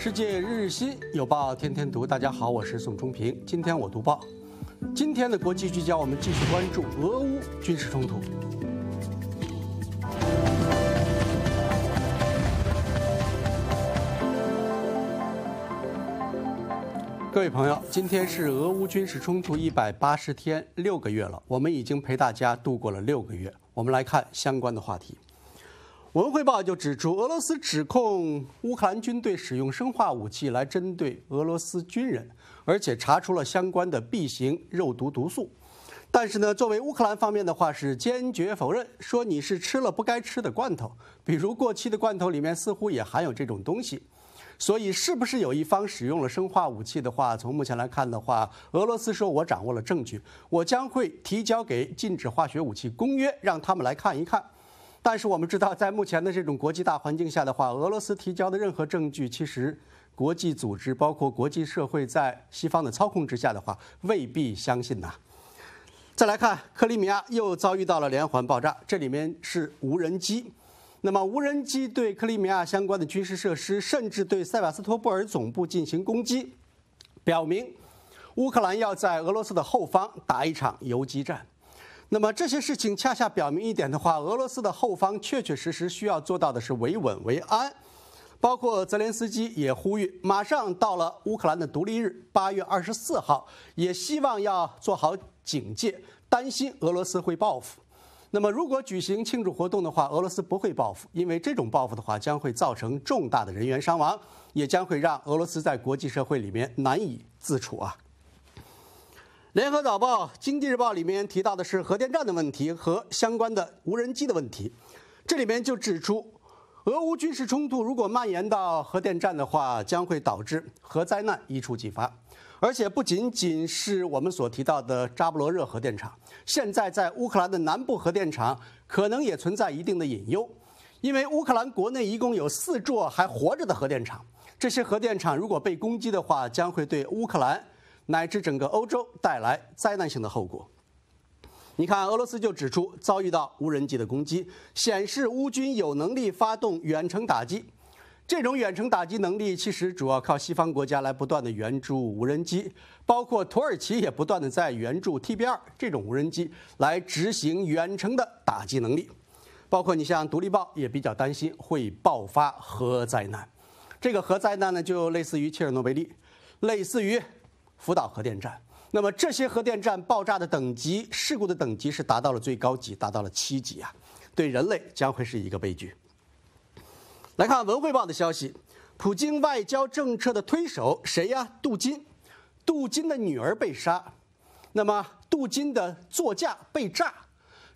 世界日日新，有报天天读。大家好，我是宋忠平。今天我读报，今天的国际聚焦，我们继续关注俄乌军事冲突。各位朋友，今天是俄乌军事冲突一百八十天，六个月了。我们已经陪大家度过了六个月。我们来看相关的话题。文汇报就指出，俄罗斯指控乌克兰军队使用生化武器来针对俄罗斯军人，而且查出了相关的 B 型肉毒毒素。但是呢，作为乌克兰方面的话是坚决否认，说你是吃了不该吃的罐头，比如过期的罐头里面似乎也含有这种东西。所以，是不是有一方使用了生化武器的话，从目前来看的话，俄罗斯说我掌握了证据，我将会提交给禁止化学武器公约，让他们来看一看。但是我们知道，在目前的这种国际大环境下的话，俄罗斯提交的任何证据，其实国际组织包括国际社会在西方的操控之下的话，未必相信呐。再来看克里米亚又遭遇到了连环爆炸，这里面是无人机，那么无人机对克里米亚相关的军事设施，甚至对塞瓦斯托波尔总部进行攻击，表明乌克兰要在俄罗斯的后方打一场游击战。那么这些事情恰恰表明一点的话，俄罗斯的后方确确实实需要做到的是维稳维安，包括泽连斯基也呼吁，马上到了乌克兰的独立日，八月二十四号，也希望要做好警戒，担心俄罗斯会报复。那么如果举行庆祝活动的话，俄罗斯不会报复，因为这种报复的话将会造成重大的人员伤亡，也将会让俄罗斯在国际社会里面难以自处啊。联合早报、经济日报里面提到的是核电站的问题和相关的无人机的问题，这里面就指出，俄乌军事冲突如果蔓延到核电站的话，将会导致核灾难一触即发。而且不仅仅是我们所提到的扎波罗热核电厂，现在在乌克兰的南部核电厂可能也存在一定的隐忧，因为乌克兰国内一共有四座还活着的核电厂，这些核电厂如果被攻击的话，将会对乌克兰。乃至整个欧洲带来灾难性的后果。你看，俄罗斯就指出，遭遇到无人机的攻击，显示乌军有能力发动远程打击。这种远程打击能力其实主要靠西方国家来不断的援助无人机，包括土耳其也不断的在援助 T B 二这种无人机来执行远程的打击能力。包括你像《独立报》也比较担心会爆发核灾难。这个核灾难呢，就类似于切尔诺贝利，类似于。福岛核电站，那么这些核电站爆炸的等级、事故的等级是达到了最高级，达到了七级啊！对人类将会是一个悲剧。来看文汇报的消息，普京外交政策的推手谁呀？杜金，杜金的女儿被杀，那么杜金的座驾被炸。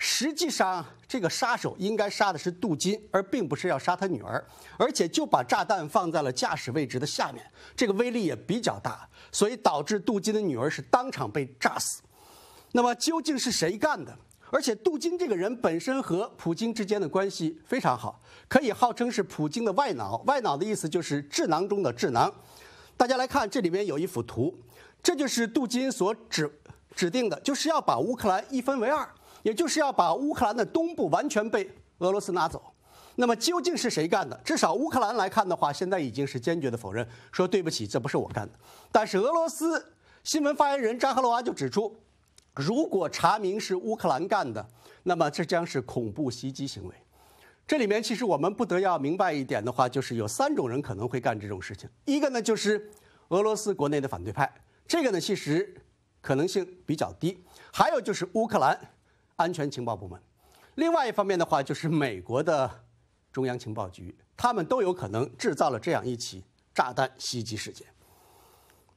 实际上，这个杀手应该杀的是杜金，而并不是要杀他女儿，而且就把炸弹放在了驾驶位置的下面，这个威力也比较大，所以导致杜金的女儿是当场被炸死。那么究竟是谁干的？而且杜金这个人本身和普京之间的关系非常好，可以号称是普京的外脑。外脑的意思就是智囊中的智囊。大家来看，这里面有一幅图，这就是杜金所指指定的，就是要把乌克兰一分为二。也就是要把乌克兰的东部完全被俄罗斯拿走，那么究竟是谁干的？至少乌克兰来看的话，现在已经是坚决的否认，说对不起，这不是我干的。但是俄罗斯新闻发言人扎哈罗娃就指出，如果查明是乌克兰干的，那么这将是恐怖袭击行为。这里面其实我们不得要明白一点的话，就是有三种人可能会干这种事情：一个呢就是俄罗斯国内的反对派，这个呢其实可能性比较低；还有就是乌克兰。安全情报部门，另外一方面的话，就是美国的中央情报局，他们都有可能制造了这样一起炸弹袭击事件。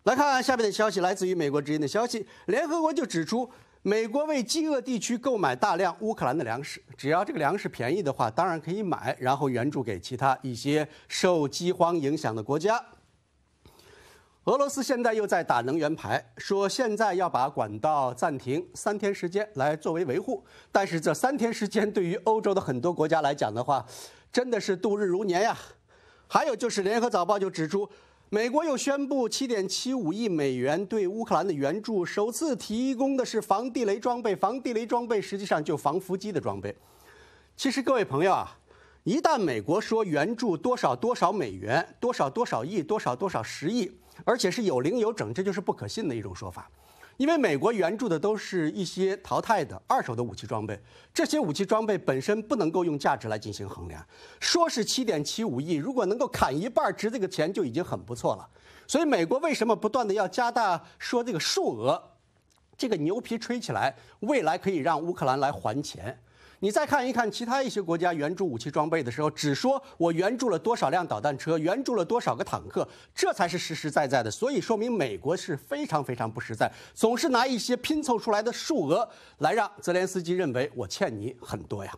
来看下面的消息，来自于美国之音的消息，联合国就指出，美国为饥饿地区购买大量乌克兰的粮食，只要这个粮食便宜的话，当然可以买，然后援助给其他一些受饥荒影响的国家。俄罗斯现在又在打能源牌，说现在要把管道暂停三天时间来作为维护，但是这三天时间对于欧洲的很多国家来讲的话，真的是度日如年呀。还有就是《联合早报》就指出，美国又宣布七点七五亿美元对乌克兰的援助，首次提供的是防地雷装备。防地雷装备实际上就防伏击的装备。其实各位朋友啊，一旦美国说援助多少多少美元，多少多少亿，多少多少十亿。而且是有零有整，这就是不可信的一种说法，因为美国援助的都是一些淘汰的二手的武器装备，这些武器装备本身不能够用价值来进行衡量。说是七点七五亿，如果能够砍一半值这个钱就已经很不错了。所以美国为什么不断的要加大说这个数额？这个牛皮吹起来，未来可以让乌克兰来还钱。你再看一看其他一些国家援助武器装备的时候，只说我援助了多少辆导弹车，援助了多少个坦克，这才是实实在在的。所以说明美国是非常非常不实在，总是拿一些拼凑出来的数额来让泽连斯基认为我欠你很多呀。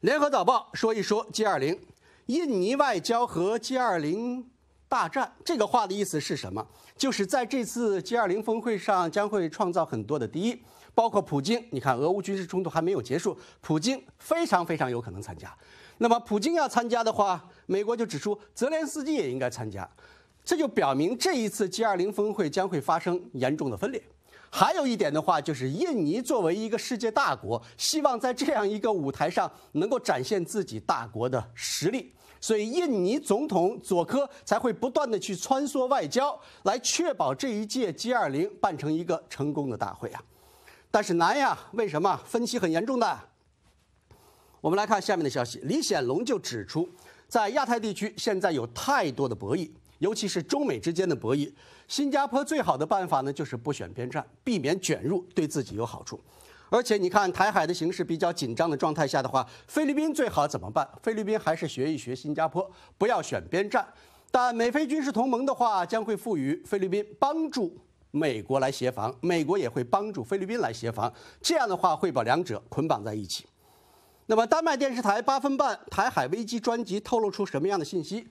联合早报说一说 G 二零，印尼外交和 G 二零大战这个话的意思是什么？就是在这次 G 二零峰会上将会创造很多的第一。包括普京，你看，俄乌军事冲突还没有结束，普京非常非常有可能参加。那么，普京要参加的话，美国就指出泽连斯基也应该参加，这就表明这一次 G20 峰会将会发生严重的分裂。还有一点的话，就是印尼作为一个世界大国，希望在这样一个舞台上能够展现自己大国的实力，所以印尼总统佐科才会不断的去穿梭外交，来确保这一届 G20 办成一个成功的大会啊。但是难呀，为什么？分歧很严重的。我们来看下面的消息，李显龙就指出，在亚太地区现在有太多的博弈，尤其是中美之间的博弈。新加坡最好的办法呢，就是不选边站，避免卷入，对自己有好处。而且你看，台海的形势比较紧张的状态下的话，菲律宾最好怎么办？菲律宾还是学一学新加坡，不要选边站。但美菲军事同盟的话，将会赋予菲律宾帮助。美国来协防，美国也会帮助菲律宾来协防，这样的话会把两者捆绑在一起。那么，丹麦电视台八分半《台海危机》专辑透露出什么样的信息？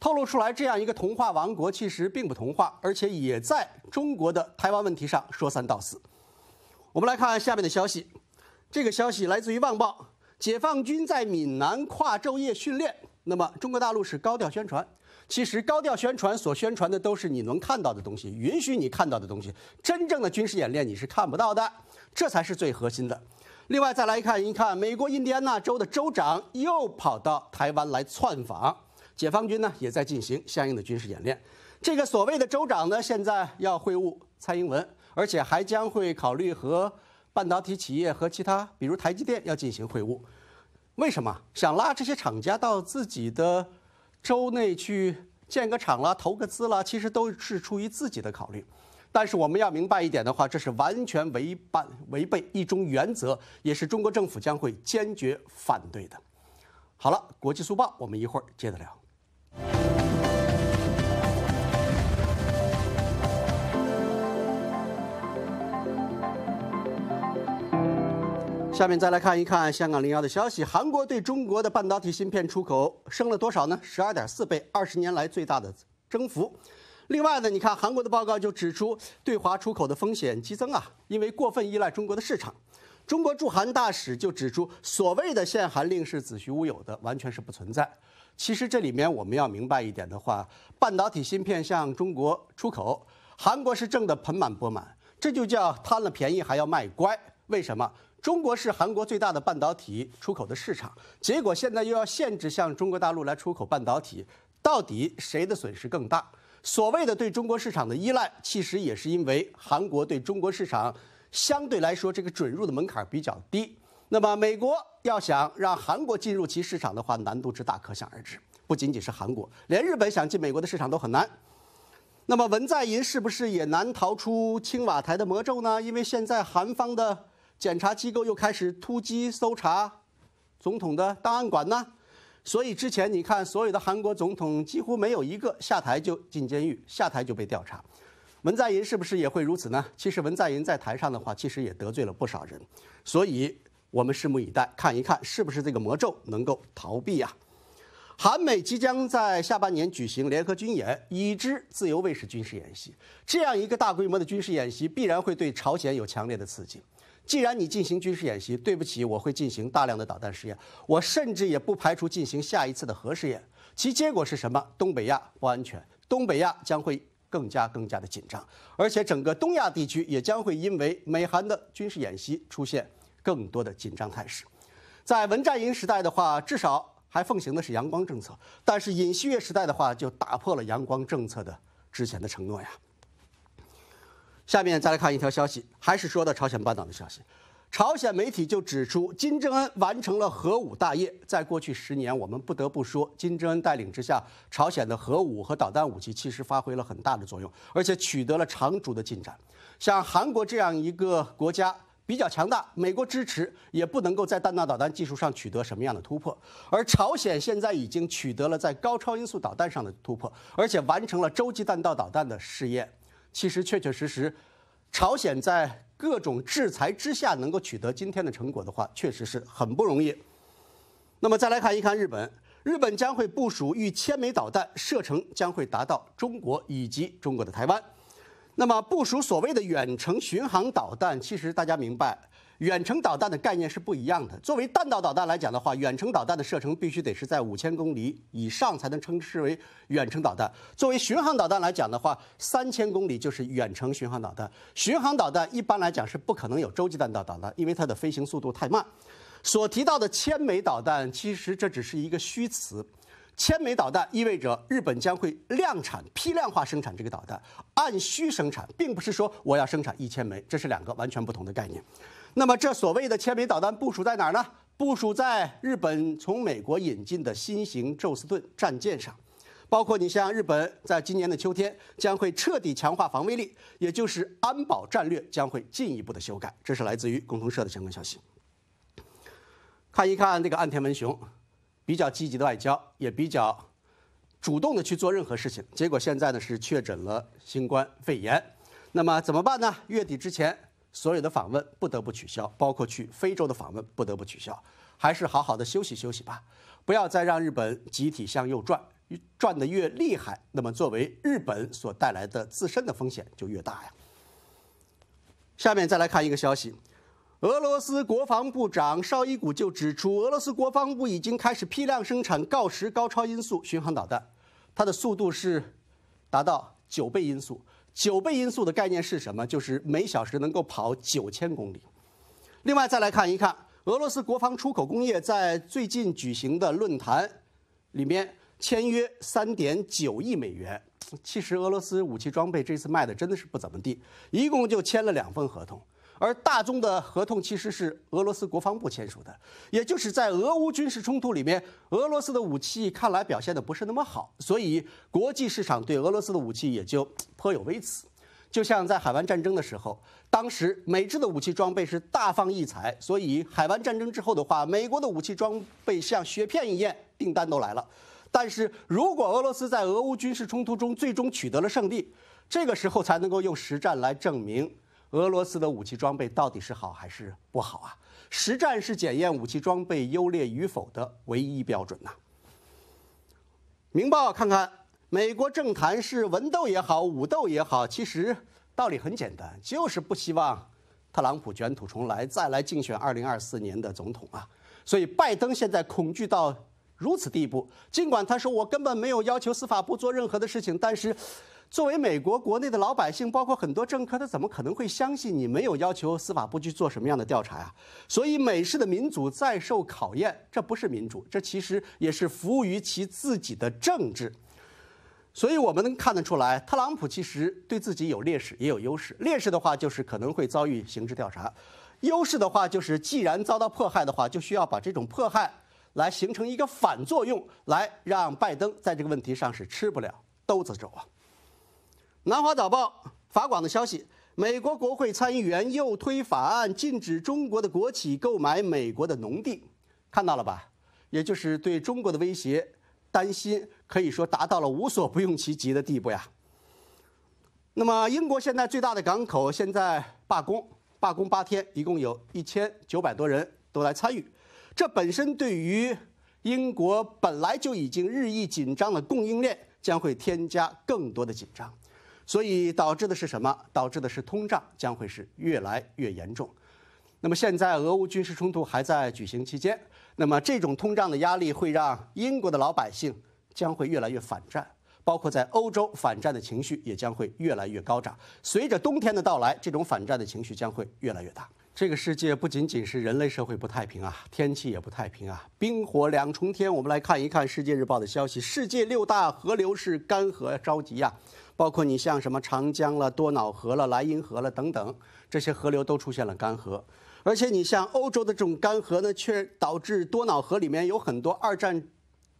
透露出来这样一个童话王国，其实并不童话，而且也在中国的台湾问题上说三道四。我们来看下面的消息，这个消息来自于《旺报》，解放军在闽南跨昼夜训练。那么，中国大陆是高调宣传。其实高调宣传所宣传的都是你能看到的东西，允许你看到的东西。真正的军事演练你是看不到的，这才是最核心的。另外再来看一看，美国印第安纳州的州长又跑到台湾来窜访，解放军呢也在进行相应的军事演练。这个所谓的州长呢，现在要会晤蔡英文，而且还将会考虑和半导体企业和其他比如台积电要进行会晤。为什么想拉这些厂家到自己的？周内去建个厂啦，投个资啦，其实都是出于自己的考虑。但是我们要明白一点的话，这是完全违反违背一中原则，也是中国政府将会坚决反对的。好了，国际速报，我们一会儿接着聊。下面再来看一看香港零幺的消息。韩国对中国的半导体芯片出口升了多少呢？十二点四倍，二十年来最大的增幅。另外呢，你看韩国的报告就指出，对华出口的风险激增啊，因为过分依赖中国的市场。中国驻韩大使就指出，所谓的限韩令是子虚乌有的，完全是不存在。其实这里面我们要明白一点的话，半导体芯片向中国出口，韩国是挣得盆满钵满，这就叫贪了便宜还要卖乖。为什么？中国是韩国最大的半导体出口的市场，结果现在又要限制向中国大陆来出口半导体，到底谁的损失更大？所谓的对中国市场的依赖，其实也是因为韩国对中国市场相对来说这个准入的门槛比较低。那么美国要想让韩国进入其市场的话，难度之大可想而知。不仅仅是韩国，连日本想进美国的市场都很难。那么文在寅是不是也难逃出青瓦台的魔咒呢？因为现在韩方的。检查机构又开始突击搜查总统的档案馆呢，所以之前你看，所有的韩国总统几乎没有一个下台就进监狱，下台就被调查。文在寅是不是也会如此呢？其实文在寅在台上的话，其实也得罪了不少人，所以我们拭目以待，看一看是不是这个魔咒能够逃避啊。韩美即将在下半年举行联合军演，已知自由卫士军事演习这样一个大规模的军事演习，必然会对朝鲜有强烈的刺激。既然你进行军事演习，对不起，我会进行大量的导弹试验，我甚至也不排除进行下一次的核试验。其结果是什么？东北亚不安全，东北亚将会更加更加的紧张，而且整个东亚地区也将会因为美韩的军事演习出现更多的紧张态势。在文在寅时代的话，至少还奉行的是阳光政策，但是尹锡悦时代的话，就打破了阳光政策的之前的承诺呀。下面再来看一条消息，还是说到朝鲜半岛的消息。朝鲜媒体就指出，金正恩完成了核武大业。在过去十年，我们不得不说，金正恩带领之下，朝鲜的核武和导弹武器其实发挥了很大的作用，而且取得了长足的进展。像韩国这样一个国家比较强大，美国支持也不能够在弹道导弹技术上取得什么样的突破，而朝鲜现在已经取得了在高超音速导弹上的突破，而且完成了洲际弹道导弹的试验。其实确确实实，朝鲜在各种制裁之下能够取得今天的成果的话，确实是很不容易。那么再来看一看日本，日本将会部署逾千枚导弹，射程将会达到中国以及中国的台湾。那么部署所谓的远程巡航导弹，其实大家明白。远程导弹的概念是不一样的。作为弹道导弹来讲的话，远程导弹的射程必须得是在五千公里以上才能称之为远程导弹。作为巡航导弹来讲的话，三千公里就是远程巡航导弹。巡航导弹一般来讲是不可能有洲际弹道导弹，因为它的飞行速度太慢。所提到的千枚导弹，其实这只是一个虚词。千枚导弹意味着日本将会量产、批量化生产这个导弹，按需生产，并不是说我要生产一千枚，这是两个完全不同的概念。那么这所谓的千米导弹部署在哪儿呢？部署在日本从美国引进的新型宙斯盾战舰上，包括你像日本在今年的秋天将会彻底强化防卫力，也就是安保战略将会进一步的修改。这是来自于共同社的相关消息。看一看这个岸田文雄，比较积极的外交，也比较主动的去做任何事情，结果现在呢是确诊了新冠肺炎，那么怎么办呢？月底之前。所有的访问不得不取消，包括去非洲的访问不得不取消，还是好好的休息休息吧，不要再让日本集体向右转，转得越厉害，那么作为日本所带来的自身的风险就越大呀。下面再来看一个消息，俄罗斯国防部长绍伊古就指出，俄罗斯国防部已经开始批量生产锆石高超音速巡航导弹，它的速度是达到九倍音速。九倍音速的概念是什么？就是每小时能够跑九千公里。另外，再来看一看俄罗斯国防出口工业在最近举行的论坛里面签约三点九亿美元。其实俄罗斯武器装备这次卖的真的是不怎么地，一共就签了两份合同。而大宗的合同其实是俄罗斯国防部签署的，也就是在俄乌军事冲突里面，俄罗斯的武器看来表现的不是那么好，所以国际市场对俄罗斯的武器也就颇有微词。就像在海湾战争的时候，当时美制的武器装备是大放异彩，所以海湾战争之后的话，美国的武器装备像雪片一样订单都来了。但是如果俄罗斯在俄乌军事冲突中最终取得了胜利，这个时候才能够用实战来证明。俄罗斯的武器装备到底是好还是不好啊？实战是检验武器装备优劣与否的唯一标准呐。明报看看，美国政坛是文斗也好，武斗也好，其实道理很简单，就是不希望特朗普卷土重来，再来竞选二零二四年的总统啊。所以拜登现在恐惧到如此地步，尽管他说我根本没有要求司法部做任何的事情，但是。作为美国国内的老百姓，包括很多政客，他怎么可能会相信你没有要求司法部去做什么样的调查呀？所以美式的民主再受考验，这不是民主，这其实也是服务于其自己的政治。所以我们能看得出来，特朗普其实对自己有劣势也有优势。劣势的话就是可能会遭遇刑事调查；，优势的话就是既然遭到迫害的话，就需要把这种迫害来形成一个反作用，来让拜登在这个问题上是吃不了兜子走啊。南华早报法广的消息，美国国会参议员又推法案，禁止中国的国企购买美国的农地，看到了吧？也就是对中国的威胁，担心可以说达到了无所不用其极的地步呀。那么，英国现在最大的港口现在罢工，罢工八天，一共有一千九百多人都来参与，这本身对于英国本来就已经日益紧张的供应链将会添加更多的紧张。所以导致的是什么？导致的是通胀将会是越来越严重。那么现在俄乌军事冲突还在举行期间，那么这种通胀的压力会让英国的老百姓将会越来越反战，包括在欧洲反战的情绪也将会越来越高涨。随着冬天的到来，这种反战的情绪将会越来越大。这个世界不仅仅是人类社会不太平啊，天气也不太平啊，冰火两重天。我们来看一看《世界日报》的消息：世界六大河流是干涸着急呀。包括你像什么长江了、多瑙河了、莱茵河了等等，这些河流都出现了干涸。而且你像欧洲的这种干涸呢，却导致多瑙河里面有很多二战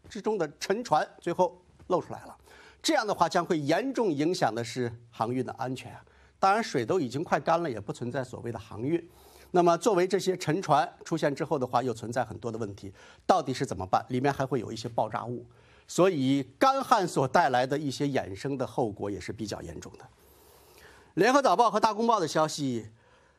之中的沉船，最后露出来了。这样的话将会严重影响的是航运的安全。当然，水都已经快干了，也不存在所谓的航运。那么，作为这些沉船出现之后的话，又存在很多的问题，到底是怎么办？里面还会有一些爆炸物。所以，干旱所带来的一些衍生的后果也是比较严重的。联合早报和大公报的消息，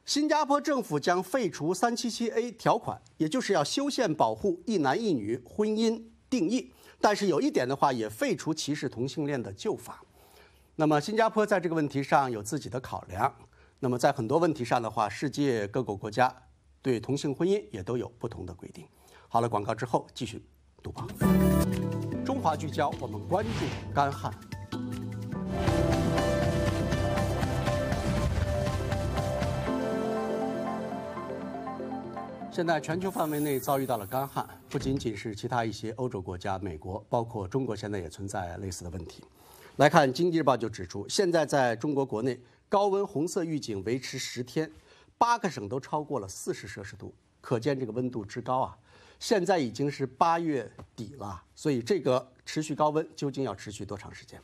新加坡政府将废除 377A 条款，也就是要修宪保护一男一女婚姻定义，但是有一点的话，也废除歧视同性恋的旧法。那么，新加坡在这个问题上有自己的考量。那么，在很多问题上的话，世界各国国家对同性婚姻也都有不同的规定。好了，广告之后继续读报。聚焦，我们关注干旱。现在全球范围内遭遇到了干旱，不仅仅是其他一些欧洲国家、美国，包括中国，现在也存在类似的问题。来看《经济日报》就指出，现在在中国国内，高温红色预警维持十天，八个省都超过了四十摄氏度，可见这个温度之高啊。现在已经是八月底了，所以这个持续高温究竟要持续多长时间？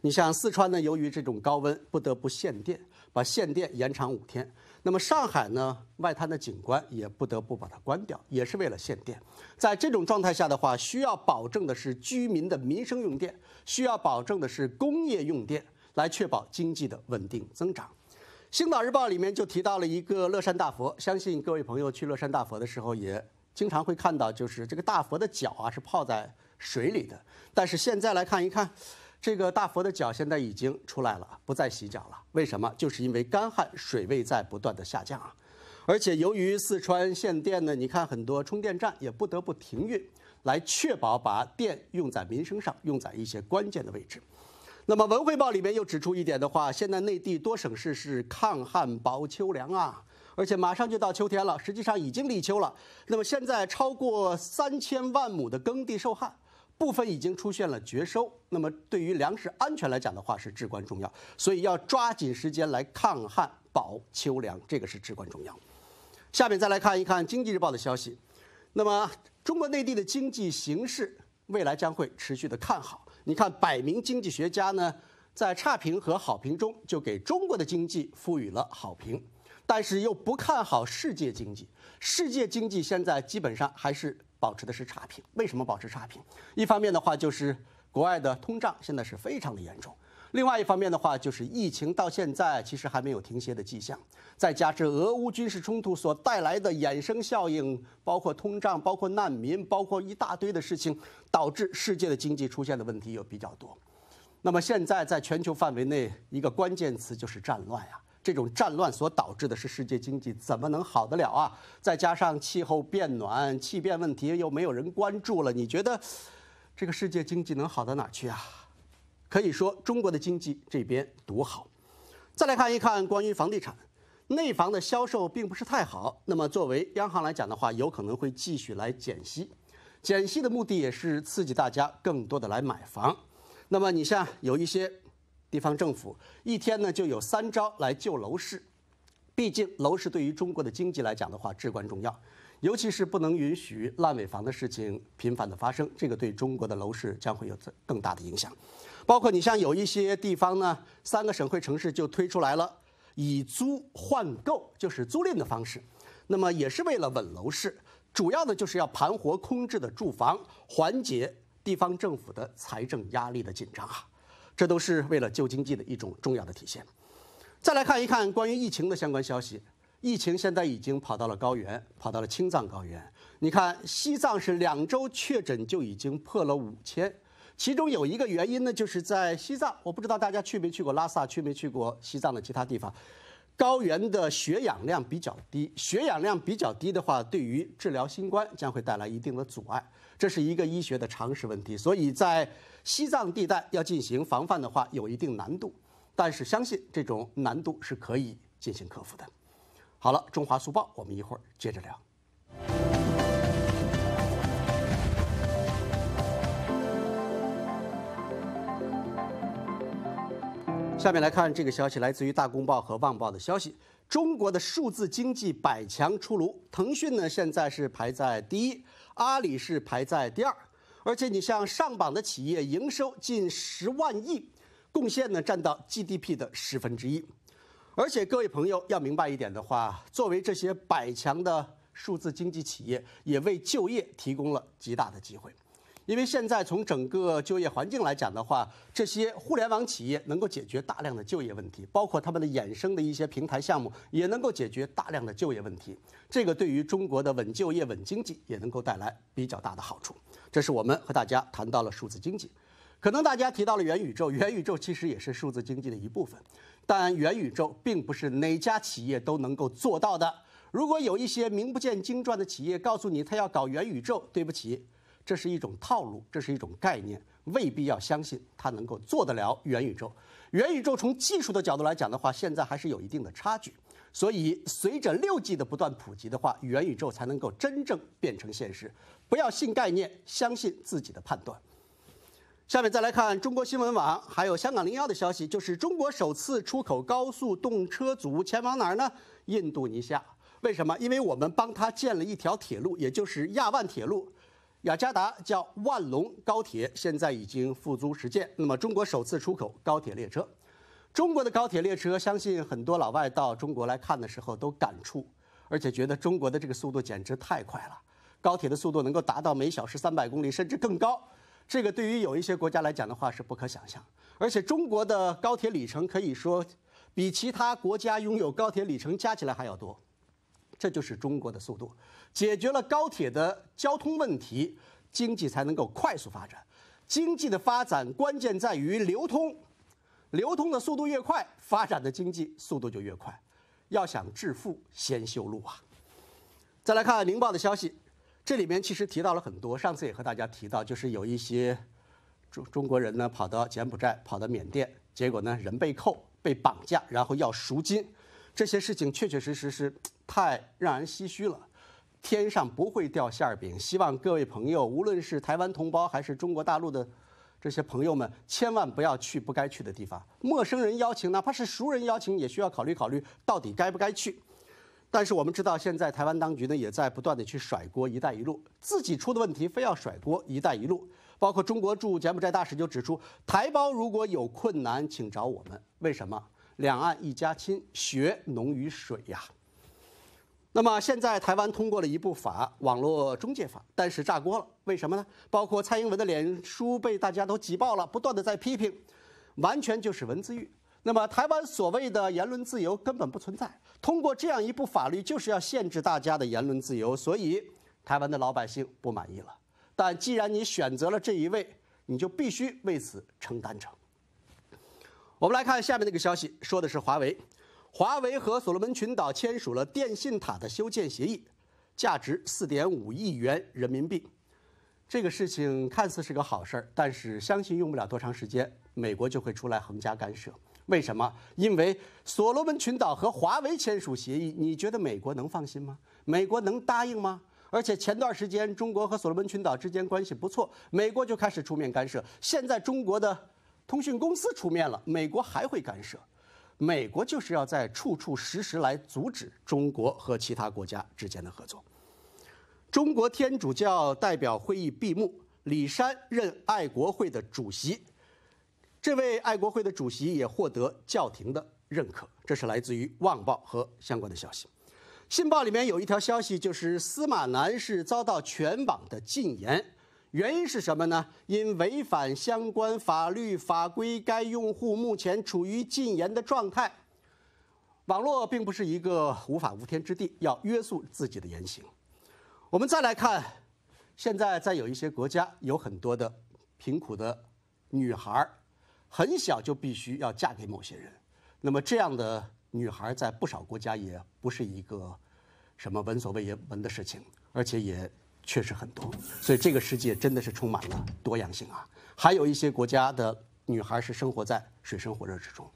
你像四川呢，由于这种高温不得不限电，把限电延长五天。那么上海呢，外滩的景观也不得不把它关掉，也是为了限电。在这种状态下的话，需要保证的是居民的民生用电，需要保证的是工业用电，来确保经济的稳定增长。《星岛日报》里面就提到了一个乐山大佛，相信各位朋友去乐山大佛的时候也。经常会看到，就是这个大佛的脚啊是泡在水里的，但是现在来看一看，这个大佛的脚现在已经出来了，不再洗脚了。为什么？就是因为干旱，水位在不断的下降啊。而且由于四川限电呢，你看很多充电站也不得不停运，来确保把电用在民生上，用在一些关键的位置。那么文汇报里面又指出一点的话，现在内地多省市是抗旱保秋粮啊。而且马上就到秋天了，实际上已经立秋了。那么现在超过三千万亩的耕地受旱，部分已经出现了绝收。那么对于粮食安全来讲的话是至关重要，所以要抓紧时间来抗旱保秋粮，这个是至关重要。下面再来看一看经济日报的消息。那么中国内地的经济形势未来将会持续的看好。你看，百名经济学家呢，在差评和好评中就给中国的经济赋予了好评。但是又不看好世界经济，世界经济现在基本上还是保持的是差评。为什么保持差评？一方面的话就是国外的通胀现在是非常的严重，另外一方面的话就是疫情到现在其实还没有停歇的迹象，再加之俄乌军事冲突所带来的衍生效应，包括通胀，包括难民，包括一大堆的事情，导致世界的经济出现的问题又比较多。那么现在在全球范围内，一个关键词就是战乱呀。这种战乱所导致的是世界经济怎么能好得了啊？再加上气候变暖、气变问题又没有人关注了，你觉得这个世界经济能好到哪去啊？可以说中国的经济这边独好。再来看一看关于房地产，内房的销售并不是太好。那么作为央行来讲的话，有可能会继续来减息，减息的目的也是刺激大家更多的来买房。那么你像有一些。地方政府一天呢就有三招来救楼市，毕竟楼市对于中国的经济来讲的话至关重要，尤其是不能允许烂尾房的事情频繁的发生，这个对中国的楼市将会有更更大的影响。包括你像有一些地方呢，三个省会城市就推出来了以租换购，就是租赁的方式，那么也是为了稳楼市，主要的就是要盘活空置的住房，缓解地方政府的财政压力的紧张啊。这都是为了救经济的一种重要的体现。再来看一看关于疫情的相关消息，疫情现在已经跑到了高原，跑到了青藏高原。你看，西藏是两周确诊就已经破了五千，其中有一个原因呢，就是在西藏，我不知道大家去没去过拉萨，去没去过西藏的其他地方。高原的血氧量比较低，血氧量比较低的话，对于治疗新冠将会带来一定的阻碍。这是一个医学的常识问题，所以在西藏地带要进行防范的话，有一定难度，但是相信这种难度是可以进行克服的。好了，中华速报，我们一会儿接着聊。下面来看这个消息，来自于《大公报》和《望报》的消息。中国的数字经济百强出炉，腾讯呢现在是排在第一，阿里是排在第二，而且你像上榜的企业营收近十万亿，贡献呢占到 GDP 的十分之一，而且各位朋友要明白一点的话，作为这些百强的数字经济企业，也为就业提供了极大的机会。因为现在从整个就业环境来讲的话，这些互联网企业能够解决大量的就业问题，包括他们的衍生的一些平台项目也能够解决大量的就业问题。这个对于中国的稳就业、稳经济也能够带来比较大的好处。这是我们和大家谈到了数字经济。可能大家提到了元宇宙，元宇宙其实也是数字经济的一部分，但元宇宙并不是哪家企业都能够做到的。如果有一些名不见经传的企业告诉你他要搞元宇宙，对不起。这是一种套路，这是一种概念，未必要相信它能够做得了元宇宙。元宇宙从技术的角度来讲的话，现在还是有一定的差距，所以随着六 G 的不断普及的话，元宇宙才能够真正变成现实。不要信概念，相信自己的判断。下面再来看中国新闻网还有香港零幺的消息，就是中国首次出口高速动车组前往哪儿呢？印度尼西亚。为什么？因为我们帮他建了一条铁路，也就是亚万铁路。雅加达叫万隆高铁，现在已经付诸实践。那么，中国首次出口高铁列车，中国的高铁列车，相信很多老外到中国来看的时候都感触，而且觉得中国的这个速度简直太快了。高铁的速度能够达到每小时三百公里，甚至更高，这个对于有一些国家来讲的话是不可想象。而且，中国的高铁里程可以说比其他国家拥有高铁里程加起来还要多。这就是中国的速度，解决了高铁的交通问题，经济才能够快速发展。经济的发展关键在于流通，流通的速度越快，发展的经济速度就越快。要想致富，先修路啊！再来看《宁报》的消息，这里面其实提到了很多。上次也和大家提到，就是有一些中中国人呢跑到柬埔寨、跑到缅甸，结果呢人被扣、被绑架，然后要赎金。这些事情确确实实是太让人唏嘘了，天上不会掉馅儿饼。希望各位朋友，无论是台湾同胞还是中国大陆的这些朋友们，千万不要去不该去的地方。陌生人邀请，哪怕是熟人邀请，也需要考虑考虑到底该不该去。但是我们知道，现在台湾当局呢也在不断的去甩锅“一带一路”，自己出的问题非要甩锅“一带一路”。包括中国驻柬埔寨大使就指出，台胞如果有困难，请找我们。为什么？两岸一家亲，血浓于水呀。那么现在台湾通过了一部法《网络中介法》，但是炸锅了，为什么呢？包括蔡英文的脸书被大家都挤爆了，不断的在批评，完全就是文字狱。那么台湾所谓的言论自由根本不存在，通过这样一部法律就是要限制大家的言论自由，所以台湾的老百姓不满意了。但既然你选择了这一位，你就必须为此承担成。我们来看下面那个消息，说的是华为，华为和所罗门群岛签署了电信塔的修建协议，价值四点五亿元人民币。这个事情看似是个好事儿，但是相信用不了多长时间，美国就会出来横加干涉。为什么？因为所罗门群岛和华为签署协议，你觉得美国能放心吗？美国能答应吗？而且前段时间中国和所罗门群岛之间关系不错，美国就开始出面干涉。现在中国的。通讯公司出面了，美国还会干涉？美国就是要在处处实时来阻止中国和其他国家之间的合作。中国天主教代表会议闭幕，李山任爱国会的主席。这位爱国会的主席也获得教廷的认可。这是来自于《望报》和相关的消息。《信报》里面有一条消息，就是司马南是遭到全网的禁言。原因是什么呢？因违反相关法律法规，该用户目前处于禁言的状态。网络并不是一个无法无天之地，要约束自己的言行。我们再来看，现在在有一些国家，有很多的贫苦的女孩很小就必须要嫁给某些人。那么这样的女孩在不少国家也不是一个什么闻所未闻的事情，而且也。确实很多，所以这个世界真的是充满了多样性啊！还有一些国家的女孩是生活在水深火热之中。